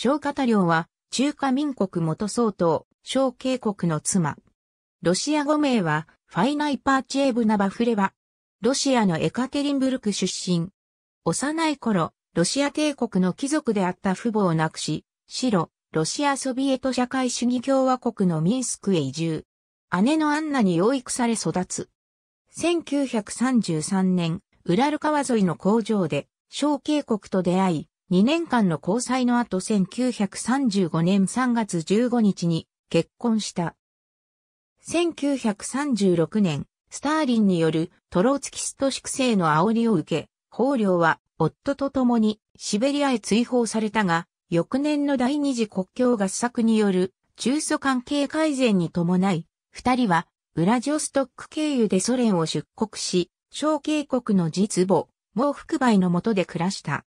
小方領は、中華民国元総統、小渓国の妻。ロシア語名は、ファイナイパーチェーブナバフレバ。ロシアのエカテリンブルク出身。幼い頃、ロシア帝国の貴族であった父母を亡くし、白、ロシアソビエト社会主義共和国のミンスクへ移住。姉のアンナに養育され育つ。1933年、ウラル川沿いの工場で、小渓国と出会い、2年間の交際の後1935年3月15日に結婚した。1936年、スターリンによるトロツキスト粛清の煽りを受け、法領は夫と共にシベリアへ追放されたが、翌年の第二次国境合作による中ソ関係改善に伴い、二人はウラジオストック経由でソ連を出国し、小渓国の実母、毛福梅の下で暮らした。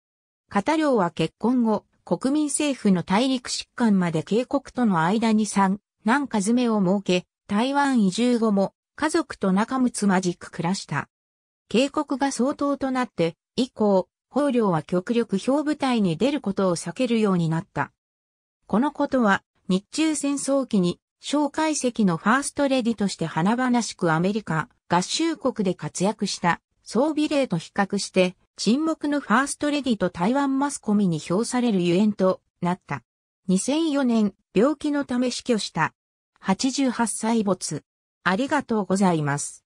片ウは結婚後、国民政府の大陸疾患まで警告との間に3、何か詰めを設け、台湾移住後も家族と仲睦まじく暮らした。警告が相当となって、以降、法領は極力表舞台に出ることを避けるようになった。このことは、日中戦争期に、蒋介石のファーストレディとして華々しくアメリカ、合衆国で活躍した装備例と比較して、沈黙のファーストレディと台湾マスコミに評されるゆえんとなった。2004年、病気のため死去した。88歳没。ありがとうございます。